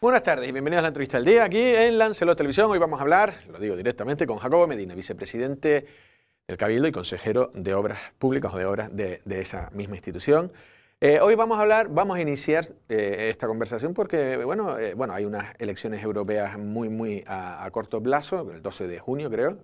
Buenas tardes y bienvenidos a la entrevista del día aquí en Lancelot Televisión. Hoy vamos a hablar, lo digo directamente, con Jacobo Medina, vicepresidente del Cabildo y consejero de Obras Públicas o de Obras de, esa misma institución. Eh, hoy vamos a hablar, vamos a iniciar eh, esta conversación porque, bueno, eh, bueno, hay unas elecciones europeas muy, muy a, a corto plazo, el 12 de junio creo,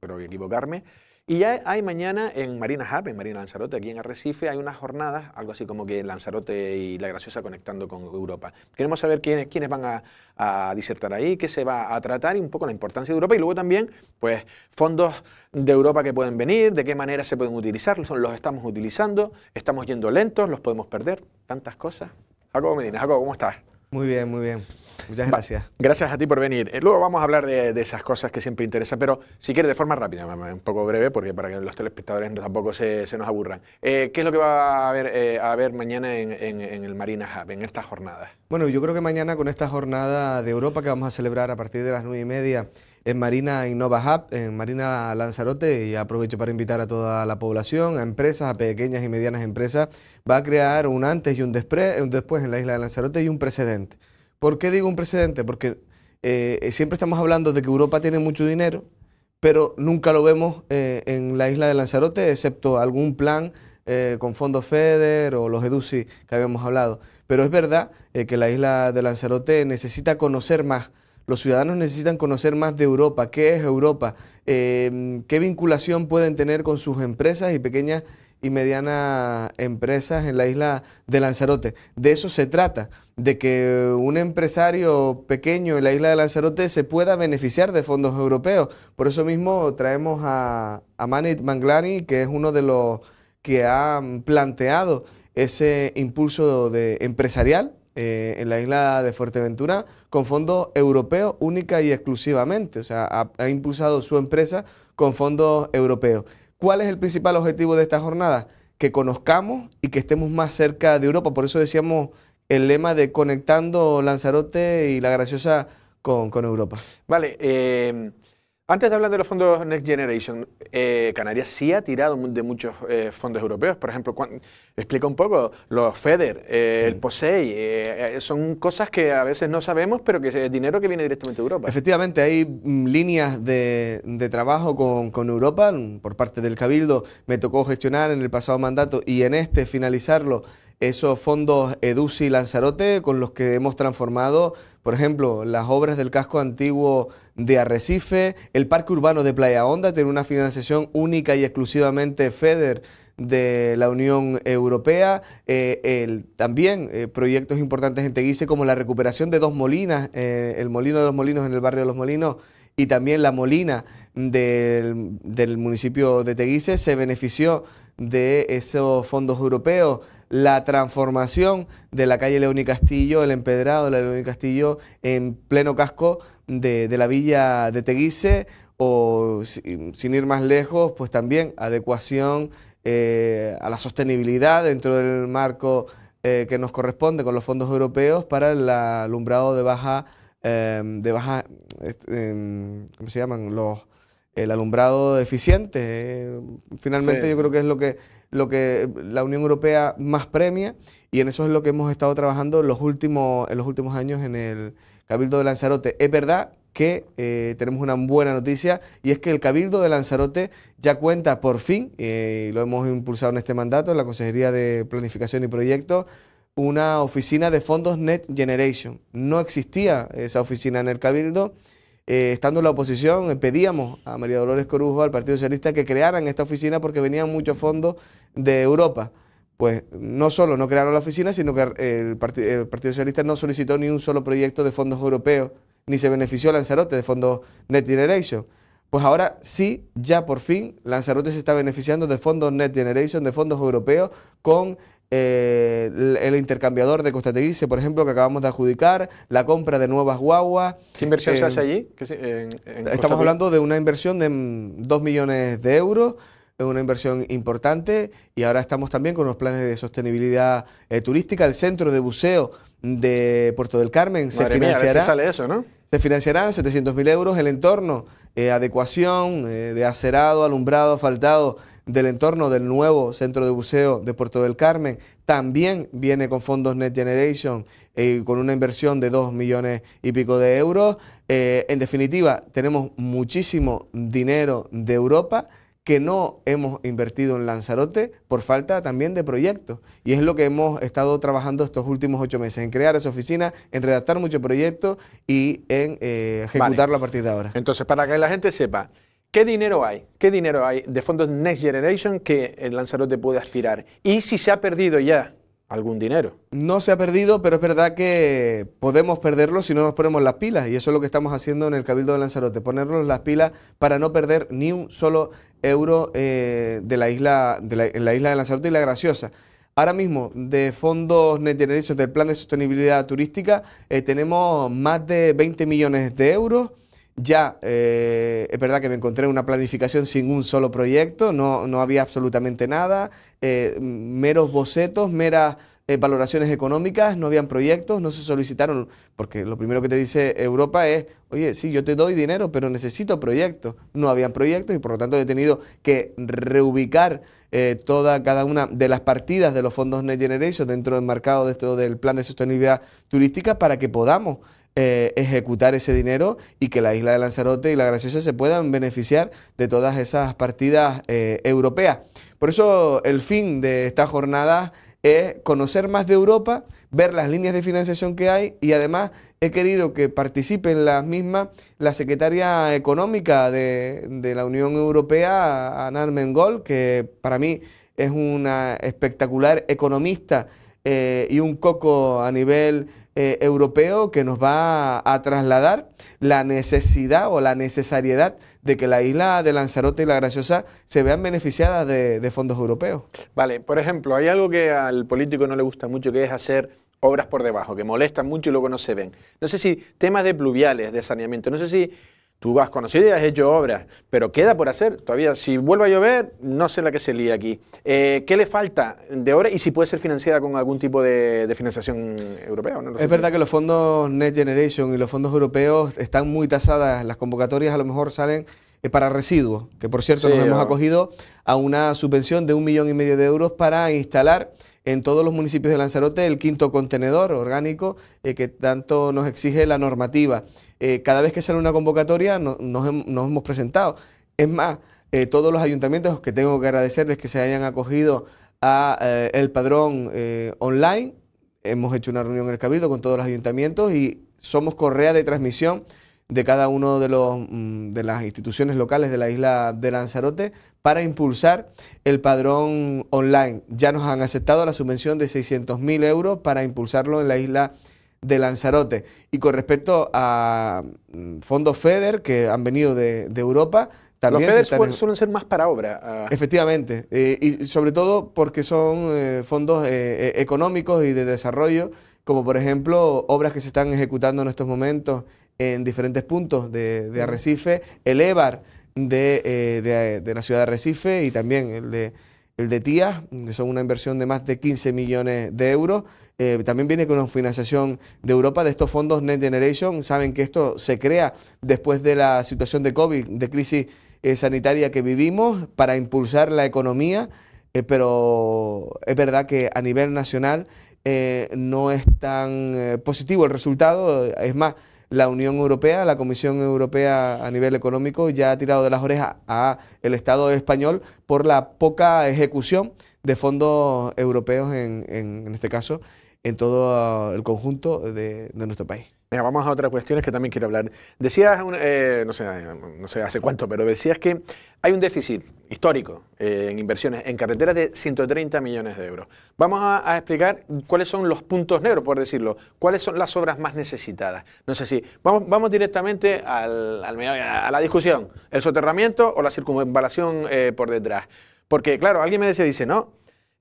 creo que equivocarme. Y ya hay mañana en Marina Hub, en Marina Lanzarote, aquí en Arrecife, hay unas jornadas, algo así como que Lanzarote y La Graciosa conectando con Europa. Queremos saber quiénes, quiénes van a, disertar ahí, qué se va a tratar y un poco la importancia de Europa y luego también pues fondos de Europa que pueden venir, de qué manera se pueden utilizar, los estamos utilizando, estamos yendo lentos, los podemos perder, tantas cosas. Jacobo Medina, Jacobo, ¿cómo estás? Muy bien, muy bien. Muchas gracias. gracias a ti por venir. Eh, luego vamos a hablar de, esas cosas que siempre interesan, pero si quieres de forma rápida, un poco breve, porque para que los telespectadores tampoco se, se nos aburran. Eh, ¿Qué es lo que va a haber, eh, a mañana en, el Marina Hub, en esta jornada? Bueno, yo creo que mañana con esta jornada de Europa que vamos a celebrar a partir de las nueve y media en Marina Innova Hub, en Marina Lanzarote, y aprovecho para invitar a toda la población, a empresas, a pequeñas y medianas empresas, va a crear un antes y un después en la isla de Lanzarote y un precedente. ¿Por qué digo un precedente? Porque eh, siempre estamos hablando de que Europa tiene mucho dinero, pero nunca lo vemos eh, en la isla de Lanzarote, excepto algún plan eh, con fondos FEDER o los EDUCI que habíamos hablado. Pero es verdad que la isla de Lanzarote necesita conocer más. Los ciudadanos necesitan conocer más de Europa, qué es Europa, qué vinculación pueden tener con sus empresas y pequeñas y medianas empresas en la isla de Lanzarote. De eso se trata, de que un empresario pequeño en la isla de Lanzarote se pueda beneficiar de fondos europeos. Por eso mismo traemos a, a Manit Manglani, que es uno de los que ha planteado ese impulso de empresarial eh, en la isla de Fuerteventura con fondos europeos única y exclusivamente. O sea, ha impulsado su empresa con fondos europeos. ¿Cuál es el principal objetivo de esta jornada? Que conozcamos y que estemos más cerca de Europa. Por eso decíamos el lema de conectando Lanzarote y la Graciosa con, Europa. Vale. Eh, antes de hablar de los fondos Next Generation, eh, Canarias sí ha tirado de muchos eh, fondos europeos. Por ejemplo, explica un poco, los FEDER, eh, el mm. POSEI, son cosas que a veces no sabemos, pero que es dinero que viene directamente de Europa. Efectivamente, hay mm, líneas de, trabajo con, con, Europa mm, por parte del Cabildo. Me tocó gestionar en el pasado mandato y en este finalizarlo esos fondos EDUCI Lanzarote con los que hemos transformado, por ejemplo, las obras del casco antiguo de Arrecife, el Parque Urbano de Playa Honda tiene una financiación única y exclusivamente FEDER de la Unión Europea, eh, también eh, proyectos importantes en Teguise como la recuperación de dos molinas, eh, el Molino de los Molinos en el barrio de los Molinos y también la Molina del, del municipio de Teguise se benefició de esos fondos europeos la transformación de la calle León y Castillo, el empedrado de la León y Castillo en pleno casco de, de la villa de Teguise o sin ir más lejos, pues también adecuación eh, a la sostenibilidad dentro del marco eh, que nos corresponde con los fondos europeos para el alumbrado de baja, em, de baja em, ¿cómo se llaman? Los, el alumbrado eficiente. Eh, finalmente yo creo que es lo que lo que la Unión Europea más premia y en eso es lo que hemos estado trabajando los últimos, en los últimos años en el Cabildo de Lanzarote. Es verdad que eh, tenemos una buena noticia y es que el Cabildo de Lanzarote ya cuenta por fin, eh, lo hemos impulsado en este mandato, en la Consejería de Planificación y Proyectos, una oficina de fondos Net Generation. No existía esa oficina en el Cabildo eh, estando en la oposición, eh, pedíamos a María Dolores Corujo, al Partido Socialista, que crearan esta oficina porque venían muchos fondos de Europa. Pues no solo no crearon la oficina, sino que eh, el Partido Socialista no solicitó ni un solo proyecto de fondos europeos, ni se benefició Lanzarote de fondos Net Generation. Pues ahora sí, ya por fin, Lanzarote se está beneficiando de fondos Net Generation, de fondos europeos, con eh, el, intercambiador de Costa Teguise, por ejemplo, que acabamos de adjudicar, la compra de nuevas guaguas. ¿Qué inversión se hace eh, allí? estamos hablando de una inversión de 2 millones de euros es una inversión importante y ahora estamos también con los planes de sostenibilidad eh, turística. El centro de buceo de Puerto del Carmen se financiará. sale eso, ¿no? Se financiarán 700 mil euros el entorno, eh, adecuación eh, de acerado, alumbrado, faltado del entorno del nuevo centro de buceo de Puerto del Carmen. También viene con fondos Net Generation y eh, con una inversión de 2 millones y pico de euros. en definitiva, tenemos muchísimo dinero de Europa que no hemos invertido en Lanzarote por falta también de proyectos. Y es lo que hemos estado trabajando estos últimos ocho meses, en crear esa oficina, en redactar muchos proyectos y en eh, ejecutarlo a partir de ahora. Entonces, para que la gente sepa, ¿qué dinero hay? ¿Qué dinero hay de fondos Next Generation que el Lanzarote puede aspirar? Y si se ha perdido ya algún dinero. No se ha perdido, pero es verdad que podemos perderlo si no nos ponemos las pilas. Y eso es lo que estamos haciendo en el Cabildo de Lanzarote, ponernos las pilas para no perder ni un solo euros eh, de, la isla, de la, en la isla de Lanzarote y La Graciosa. Ahora mismo, de fondos Net del Plan de Sostenibilidad Turística, eh, tenemos más de 20 millones de euros. Ya eh, es verdad que me encontré una planificación sin un solo proyecto, no, no había absolutamente nada, meros bocetos, meras eh, valoraciones económicas, no habían proyectos, no se solicitaron, porque lo primero que te dice Europa es, oye, sí, yo te doy dinero, pero necesito proyectos. No habían proyectos y por lo tanto he tenido que reubicar eh, toda cada una de las partidas de los fondos Next Generation dentro del marcado de del plan de sostenibilidad turística para que podamos eh, ejecutar ese dinero y que la isla de Lanzarote y la Graciosa se puedan beneficiar de todas esas partidas europeas. Por eso el fin de esta jornada es conocer más de Europa, ver las líneas de financiación que hay y además he querido que participe en las mismas la secretaria económica de, la Unión Europea, Anar Mengol, que para mí es una espectacular economista eh, y un coco a nivel eh, europeo que nos va a, trasladar la necesidad o la necesariedad de que la isla de Lanzarote y La Graciosa se vean beneficiadas de, de fondos europeos. Vale, por ejemplo, hay algo que al político no le gusta mucho, que es hacer obras por debajo, que molestan mucho y luego no se ven. No sé si temas de pluviales, de saneamiento, no sé si Tú has conocido y has hecho obras, pero queda por hacer. Todavía, si vuelve a llover, no sé la que se lía aquí. Eh, ¿Qué le falta de obra y si puede ser financiada con algún tipo de, financiación europea? es verdad que los fondos Next Generation y los fondos europeos están muy tasadas. Las convocatorias a lo mejor salen eh, para residuos, que por cierto nos hemos acogido a una subvención de un millón y medio de euros para instalar en todos los municipios de Lanzarote el quinto contenedor orgánico eh, que tanto nos exige la normativa. Eh, cada vez que sale una convocatoria nos, hemos presentado. Es más, eh, todos los ayuntamientos que tengo que agradecerles que se hayan acogido al el padrón online, hemos hecho una reunión en el Cabildo con todos los ayuntamientos y somos correa de transmisión de cada una de, los, mm, de las instituciones locales de la isla de Lanzarote para impulsar el padrón online. Ya nos han aceptado la subvención de 600.000 euros para impulsarlo en la isla de Lanzarote. Y con respecto a mm, fondos FEDER que han venido de, de Europa, también los FEDER suelen ser más para obra. Ah. Efectivamente, eh, y sobre todo porque son eh, fondos eh, económicos y de desarrollo, como por ejemplo obras que se están ejecutando en estos momentos en diferentes puntos de, Arrecife, el EVAR eh, de, la ciudad de Arrecife y también el de, el de Tías, que son una inversión de más de 15 millones de euros. Eh, también viene con una financiación de Europa de estos fondos Net Generation. Saben que esto se crea después de la situación de COVID, de crisis eh, sanitaria que vivimos, para impulsar la economía, pero es verdad que a nivel nacional no es tan positivo el resultado. Es más, la Unión Europea, la Comisión Europea a nivel económico ya ha tirado de las orejas a el Estado español por la poca ejecución de fondos europeos en, en, este caso en todo el conjunto de, de nuestro país vamos a otras cuestiones que también quiero hablar. Decías, eh, no, sé, hace cuánto, pero decías que hay un déficit histórico eh, en inversiones en carreteras de 130 millones de euros. Vamos a, explicar cuáles son los puntos negros, por decirlo, cuáles son las obras más necesitadas. No sé si vamos, vamos directamente al, a la discusión, el soterramiento o la circunvalación eh, por detrás. Porque claro, alguien me dice, dice, no,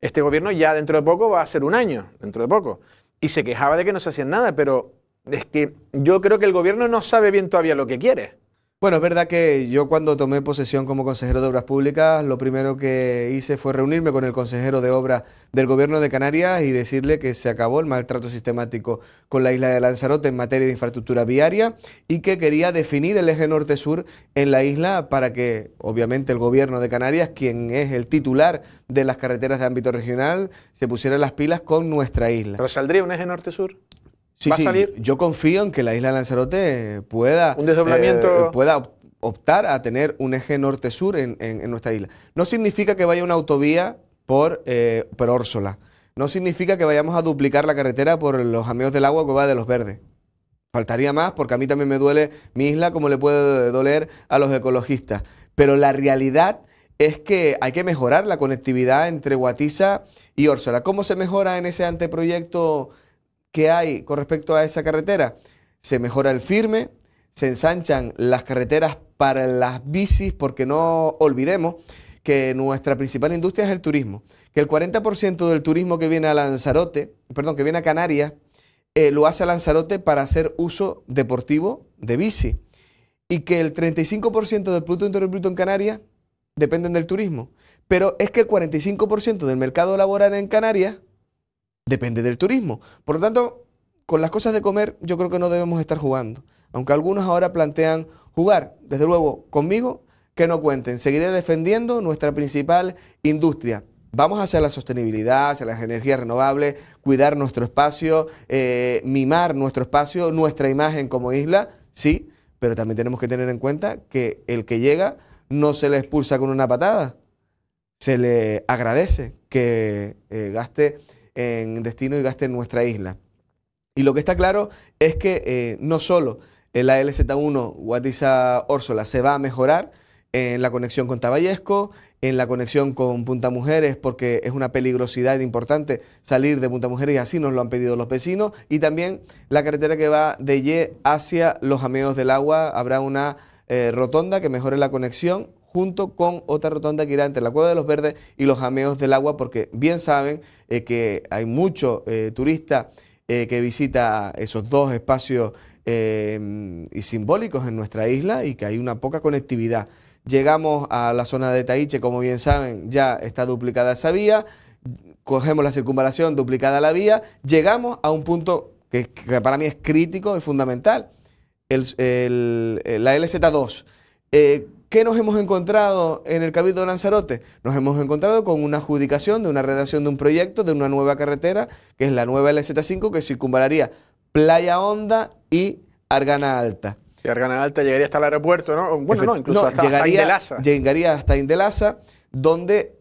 este gobierno ya dentro de poco va a ser un año, dentro de poco. Y se quejaba de que no se hacía nada, pero es que yo creo que el gobierno no sabe bien todavía lo que quiere. Bueno, es verdad que yo cuando tomé posesión como consejero de Obras Públicas, lo primero que hice fue reunirme con el consejero de Obras del Gobierno de Canarias y decirle que se acabó el maltrato sistemático con la isla de Lanzarote en materia de infraestructura viaria y que quería definir el eje norte-sur en la isla para que, obviamente, el Gobierno de Canarias, quien es el titular de las carreteras de ámbito regional, se pusiera las pilas con nuestra isla. ¿Pero saldría un eje norte-sur? Yo confío en que la isla de Lanzarote pueda, ¿Un eh, pueda optar a tener un eje norte-sur en, nuestra isla. No significa que vaya una autovía eh, por, Órsola. No significa que vayamos a duplicar la carretera por los amigos del agua que va de los verdes. Faltaría más porque a mí también me duele mi isla como le puede doler a los ecologistas. Pero la realidad es que hay que mejorar la conectividad entre Guatiza y Órsola. ¿Cómo se mejora en ese anteproyecto ¿Qué hay con respecto a esa carretera. Se mejora el firme, se ensanchan las carreteras para las bicis, porque no olvidemos que nuestra principal industria es el turismo, que el 40% del turismo que viene a Lanzarote, perdón, que viene a Canarias, eh, lo hace a Lanzarote para hacer uso deportivo de bici y que el 35% del Producto Bruto en Canarias dependen del turismo. Pero es que el 45% del mercado laboral en Canarias depende del turismo. Por lo tanto, con las cosas de comer yo creo que no debemos estar jugando. Aunque algunos ahora plantean jugar, desde luego, conmigo, que no cuenten. Seguiré defendiendo nuestra principal industria. Vamos a hacer la sostenibilidad, hacia las energías renovables, cuidar nuestro espacio, eh, mimar nuestro espacio, nuestra imagen como isla, sí, pero también tenemos que tener en cuenta que el que llega no se le expulsa con una patada, se le agradece que eh, gaste en destino y gasto en nuestra isla. Y lo que está claro es que eh, no solo la LZ1 Guatiza Orsola se va a mejorar en la conexión con Taballesco, en la conexión con Punta Mujeres, porque es una peligrosidad importante salir de Punta Mujeres y así nos lo han pedido los vecinos, y también la carretera que va de Ye hacia los Ameos del Agua, habrá una eh, rotonda que mejore la conexión junto con otra rotonda que irá entre la Cueva de los Verdes y los Jameos del Agua, porque bien saben eh, que hay mucho eh, turista eh, que visita esos dos espacios y simbólicos en nuestra isla y que hay una poca conectividad. Llegamos a la zona de Taiche, como bien saben, ya está duplicada esa vía, cogemos la circunvalación, duplicada la vía, llegamos a un punto que, para mí es crítico y fundamental, el, la LZ2. ¿Qué nos hemos encontrado en el Cabildo de Lanzarote? Nos hemos encontrado con una adjudicación de una redacción de un proyecto de una nueva carretera, que es la nueva LZ5, que circunvalaría Playa Honda y Argana Alta. Y Argana Alta llegaría hasta el aeropuerto, ¿no? Bueno, no, incluso hasta, llegaría, hasta Indelaza. Llegaría hasta Indelaza, donde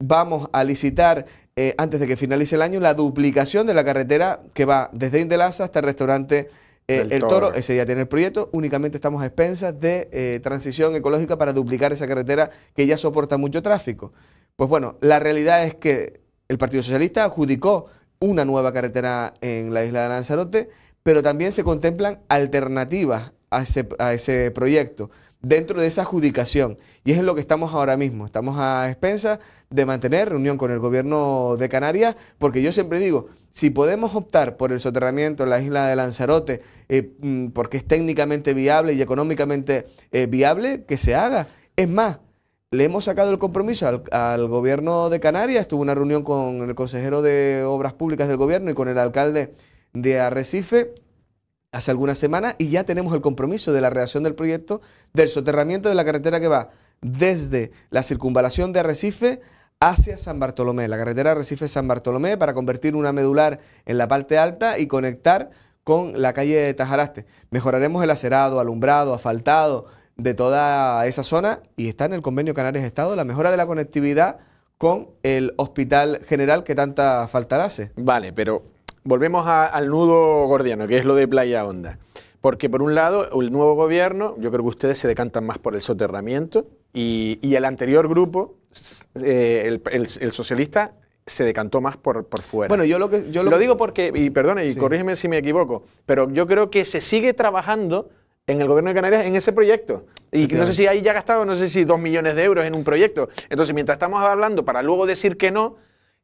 vamos a licitar, eh, antes de que finalice el año, la duplicación de la carretera que va desde Indelaza hasta el restaurante eh, el toro. ese día tiene el proyecto, únicamente estamos a expensas de eh, transición ecológica para duplicar esa carretera que ya soporta mucho tráfico. Pues bueno, la realidad es que el Partido Socialista adjudicó una nueva carretera en la isla de Lanzarote, pero también se contemplan alternativas a ese proyecto dentro de esa adjudicación. Y es en lo que estamos ahora mismo. Estamos a expensas de mantener reunión con el gobierno de Canarias, porque yo siempre digo, si podemos optar por el soterramiento en la isla de Lanzarote, eh, mm, porque es técnicamente viable y económicamente eh, viable, que se haga. Es más, le hemos sacado el compromiso al, gobierno de Canarias. Tuvo una reunión con el consejero de Obras Públicas del gobierno y con el alcalde de Arrecife hace algunas semanas y ya tenemos el compromiso de la redacción del proyecto del soterramiento de la carretera que va desde la circunvalación de Arrecife hacia San Bartolomé, la carretera Arrecife-San Bartolomé, para convertir una medular en la parte alta y conectar con la calle de Tajaraste. Mejoraremos el acerado, alumbrado, asfaltado de toda esa zona y está en el convenio Canarias Estado la mejora de la conectividad con el Hospital General que tanta falta hace. Vale, pero volvemos al nudo gordiano, que es lo de Playa Honda. Porque por un lado, el nuevo gobierno, yo creo que ustedes se decantan más por el soterramiento y, el anterior grupo, eh, el, socialista, se decantó más por, fuera. Bueno, yo lo que... Yo lo, digo porque, y perdone, y corrígeme si me equivoco, pero yo creo que se sigue trabajando en el gobierno de Canarias en ese proyecto. Y no sé si ahí ya gastado, no sé si dos millones de euros en un proyecto. Entonces, mientras estamos hablando para luego decir que no,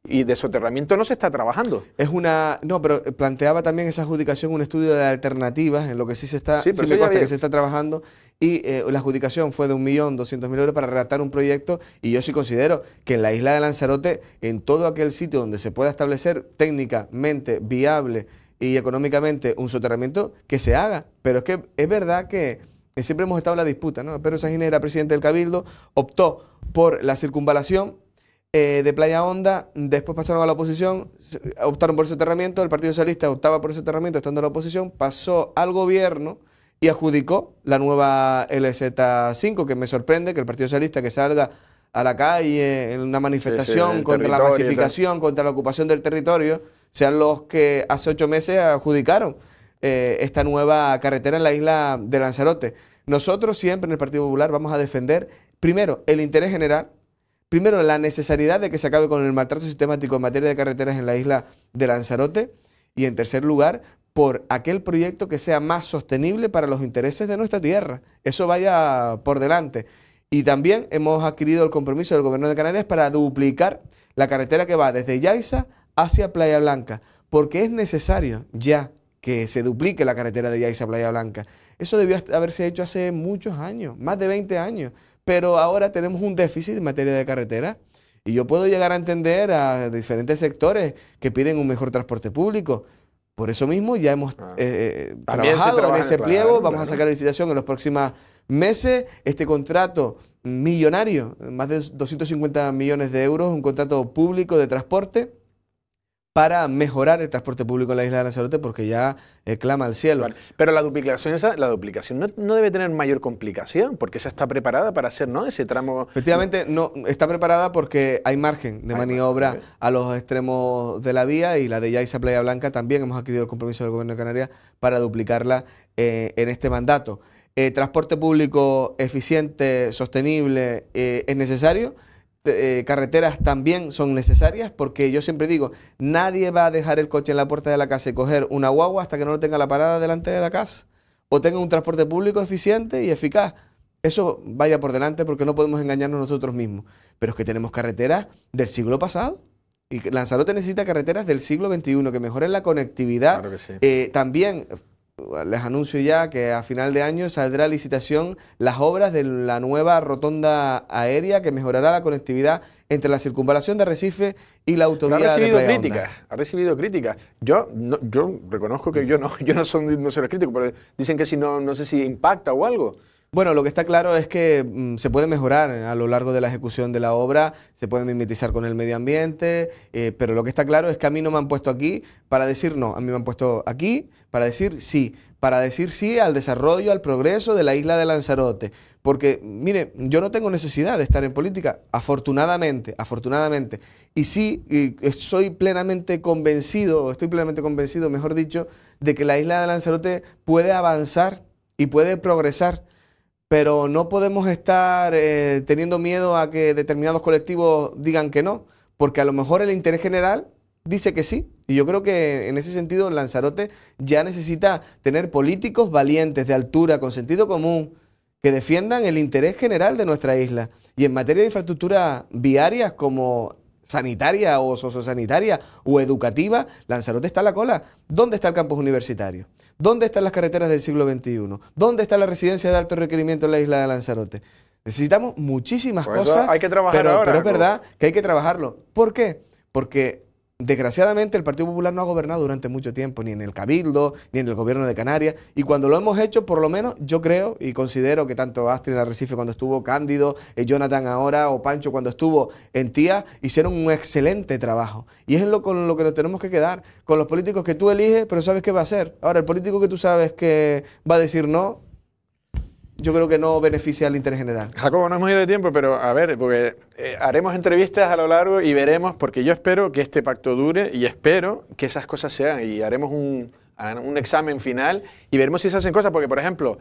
y de soterramiento no se está trabajando. Es una. No, pero planteaba también esa adjudicación un estudio de alternativas en lo que sí se está. Sí, me consta que se está trabajando. Y eh, la adjudicación fue de 1.200.000 euros para redactar un proyecto. Y yo sí considero que en la isla de Lanzarote, en todo aquel sitio donde se pueda establecer técnicamente viable y económicamente un soterramiento, que se haga. Pero es que es verdad que eh, siempre hemos estado en la disputa, ¿no? Pedro esa era presidente del Cabildo, optó por la circunvalación eh, de Playa Honda, después pasaron a la oposición, optaron por ese soterramiento, el Partido Socialista optaba por ese enterramiento estando en la oposición, pasó al gobierno y adjudicó la nueva LZ5, que me sorprende que el Partido Socialista que salga a la calle en una manifestación contra la pacificación, contra la ocupación del territorio, sean los que hace ocho meses adjudicaron eh, esta nueva carretera en la isla de Lanzarote. Nosotros siempre en el Partido Popular vamos a defender, primero, el interés general, primero, la necesidad de que se acabe con el maltrato sistemático en materia de carreteras en la isla de Lanzarote. Y en tercer lugar, por aquel proyecto que sea más sostenible para los intereses de nuestra tierra. Eso vaya por delante. Y también hemos adquirido el compromiso del Gobierno de Canarias para duplicar la carretera que va desde Yaiza hacia Playa Blanca, porque es necesario ya que se duplique la carretera de Yaiza a Playa Blanca. Eso debió haberse hecho hace muchos años, más de 20 años, pero ahora tenemos un déficit en materia de carretera. Y yo puedo llegar a entender a diferentes sectores que piden un mejor transporte público. Por eso mismo ya hemos ah. eh, eh, trabajado en ese pliego, vamos a sacar la licitación en los próximos meses. Este contrato millonario, más de 250 millones de euros, un contrato público de transporte para mejorar el transporte público en la isla de Lanzarote porque ya eh, clama al cielo. Pero la duplicación la duplicación no, debe tener mayor complicación porque esa está preparada para hacer ¿no? ese tramo. Efectivamente, no, está preparada porque hay margen de maniobra a los extremos de la vía y la de Yaisa Playa Blanca también hemos adquirido el compromiso del Gobierno de Canarias para duplicarla eh, en este mandato. Eh, transporte público eficiente, sostenible, es necesario. Eh, carreteras también son necesarias porque yo siempre digo, nadie va a dejar el coche en la puerta de la casa y coger una guagua hasta que no lo tenga la parada delante de la casa o tenga un transporte público eficiente y eficaz. Eso vaya por delante porque no podemos engañarnos nosotros mismos. Pero es que tenemos carreteras del siglo pasado. Y Lanzarote necesita carreteras del siglo XXI que mejoren la conectividad. Claro que sí. Eh, también les anuncio ya que a final de año saldrá licitación las obras de la nueva rotonda aérea que mejorará la conectividad entre la circunvalación de Recife y la autovía ha recibido de críticas, Ha recibido críticas. Yo, no, yo reconozco que yo no, yo no, no soy crítico, pero dicen que si no, no sé si impacta o algo. Bueno, lo que está claro es que mm, se puede mejorar a lo largo de la ejecución de la obra, se puede mimetizar con el medio ambiente, eh, pero lo que está claro es que a mí no me han puesto aquí para decir no, a mí me han puesto aquí para decir sí, para decir sí al desarrollo, al progreso de la isla de Lanzarote. Porque, mire, yo no tengo necesidad de estar en política, afortunadamente, afortunadamente. Y sí, soy plenamente convencido, estoy plenamente convencido, mejor dicho, de que la isla de Lanzarote puede avanzar y puede progresar pero no podemos estar eh, teniendo miedo a que determinados colectivos digan que no, porque a lo mejor el interés general dice que sí. Y yo creo que en ese sentido Lanzarote ya necesita tener políticos valientes, de altura, con sentido común, que defiendan el interés general de nuestra isla. Y en materia de infraestructura viaria, como sanitaria o sociosanitaria o educativa, Lanzarote está a la cola. ¿Dónde está el campus universitario? ¿Dónde están las carreteras del siglo XXI? ¿Dónde está la residencia de alto requerimiento en la isla de Lanzarote? Necesitamos muchísimas cosas. Hay que trabajar pero, ahora, pero es verdad que hay que trabajarlo. ¿Por qué? Porque Desgraciadamente el Partido Popular no ha gobernado durante mucho tiempo, ni en el Cabildo, ni en el gobierno de Canarias, y cuando lo hemos hecho, por lo menos yo creo y considero que tanto Astrid Arrecife cuando estuvo, Cándido, eh, Jonathan ahora o Pancho cuando estuvo en Tía, hicieron un excelente trabajo. Y es lo, con lo que nos tenemos que quedar, con los políticos que tú eliges, pero sabes qué va a hacer. Ahora, el político que tú sabes que va a decir no, yo creo que no beneficia al interés general. Jacobo, no hemos ido de tiempo, pero a ver, porque eh, haremos entrevistas a lo largo y veremos, porque yo espero que este pacto dure y espero que esas cosas sean y haremos un, un examen final y veremos si se hacen cosas, porque por ejemplo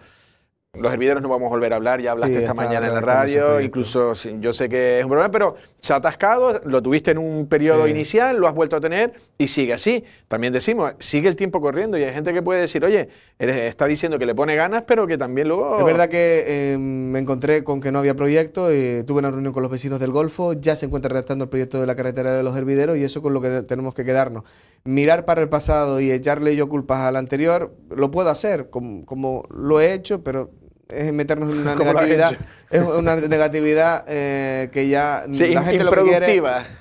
los hervideros no vamos a volver a hablar, ya hablaste esta mañana en la radio, incluso yo sé que es un problema, pero se ha atascado, lo tuviste en un periodo inicial, lo has vuelto a tener y sigue así. También decimos, sigue el tiempo corriendo y hay gente que puede decir, oye, está diciendo que le pone ganas, pero que también luego... Es verdad que em, me encontré con que no había proyecto, y eh, tuve una reunión con los vecinos del Golfo, ya se encuentra redactando el proyecto de la carretera de los hervideros y eso con lo que tenemos que quedarnos. Mirar para el pasado y echarle yo culpas al anterior, lo puedo hacer, como lo he hecho, pero es meternos en una negatividad, es una negatividad eh, que ya la gente lo quiere.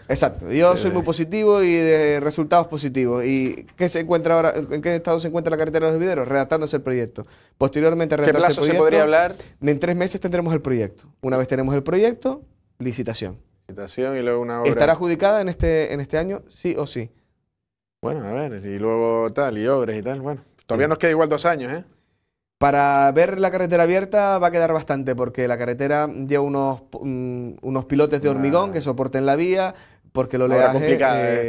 Exacto. Yo soy muy positivo y de resultados positivos. ¿Y qué se encuentra ahora? ¿En qué estado se encuentra la carretera de los videros? Redactándose el proyecto. Posteriormente, redactarse el proyecto, En tres meses tendremos el proyecto. Una vez tenemos el proyecto, licitación. Licitación y luego una obra. ¿Estará adjudicada en este, en este año? Sí o sí. Bueno, a ver, y luego tal, y obras y tal. Bueno, todavía nos queda igual dos años, ¿eh? Para ver la carretera abierta va a quedar bastante porque la carretera lleva unos, mm, unos pilotes de hormigón que soporten la vía, porque eh,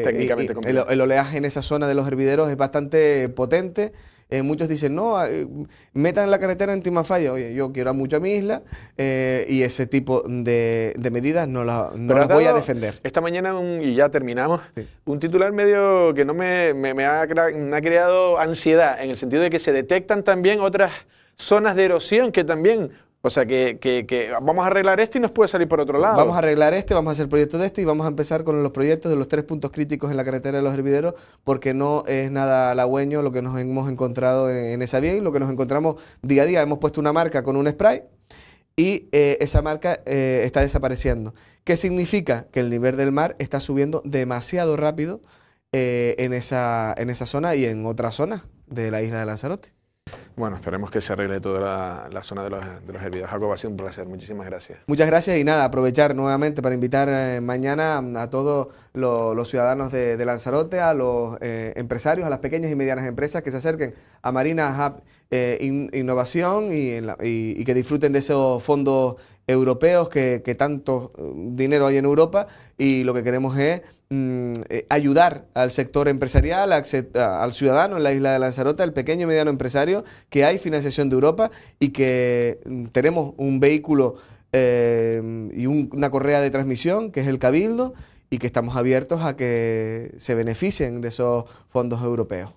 eh, el oleaje, en esa zona de los hervideros es bastante potente. Eh, muchos dicen, no, ah, metan la carretera en Timafaya. Oye, yo quiero mucho a mi isla y ese tipo de, medidas no, las voy a defender. Esta mañana, y ya terminamos, un titular medio que no me, me ha creado ansiedad, en el sentido de que se detectan también otras zonas de erosión que también o sea, que, vamos a arreglar esto y nos puede salir por otro lado. Vamos a arreglar este, vamos a hacer proyectos de este y vamos a empezar con los proyectos de los tres puntos críticos en la carretera de los hervideros, porque no es nada halagüeño lo que nos hemos encontrado en, esa vía y lo que nos encontramos día a día. Hemos puesto una marca con un spray y eh, esa marca eh, está desapareciendo. ¿Qué significa? Que el nivel del mar está subiendo demasiado rápido eh, en, esa, en esa zona y en otra zona de la isla de Lanzarote. Bueno, esperemos que se arregle toda la, zona de los, de los hervidos. Jacob, ha sido un placer. Muchísimas gracias. Muchas gracias y nada, aprovechar nuevamente para invitar eh, mañana mm, a todos los, ciudadanos de, Lanzarote, a los eh, empresarios, a las pequeñas y medianas empresas que se acerquen a Marina Hub eh, Innovación y, que disfruten de esos fondos europeos que tanto dinero hay en Europa y lo que queremos es Mm, eh, ayudar al sector empresarial, al, ciudadano en la isla de Lanzarote, al pequeño y mediano empresario, que hay financiación de Europa y que mm, tenemos un vehículo eh, y una correa de transmisión, que es el Cabildo, y que estamos abiertos a que se beneficien de esos fondos europeos.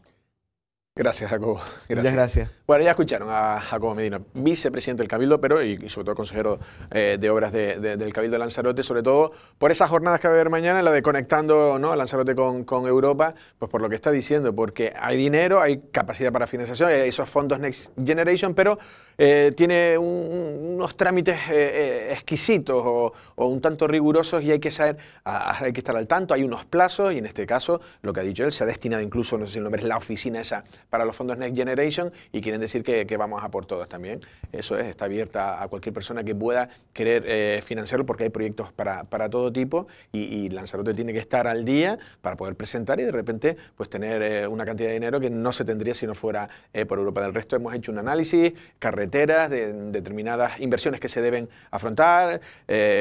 Gracias, Jacobo. Gracias. Muchas gracias. Bueno, ya escucharon a Jacobo Medina, vicepresidente del Cabildo, pero y, sobre todo consejero eh, de obras del Cabildo de Lanzarote, sobre todo por esas jornadas que va a haber mañana, la de conectando ¿no? a Lanzarote con, Europa, pues por lo que está diciendo, porque hay dinero, hay capacidad para financiación, hay eh, esos fondos Next Generation, pero eh, tiene unos trámites exquisitos o, un tanto rigurosos y hay que saber, hay que estar al tanto, hay unos plazos y en este caso, lo que ha dicho él, se ha destinado incluso, no sé si el nombre es la oficina esa para los fondos Next Generation y quienes decir que, vamos a por todas también. Eso es, está abierta a cualquier persona que pueda querer eh, financiarlo porque hay proyectos para, todo tipo y, Lanzarote tiene que estar al día para poder presentar y de repente pues tener eh, una cantidad de dinero que no se tendría si no fuera eh, por Europa. Del resto hemos hecho un análisis, carreteras, de, determinadas inversiones que se deben afrontar,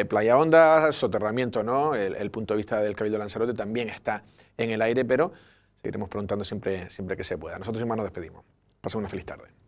playa honda, soterramiento, ¿no? El, punto de vista del Cabildo Lanzarote también está en el aire, pero seguiremos preguntando siempre, siempre que se pueda. Nosotros, más nos despedimos. Pasen una feliz tarde.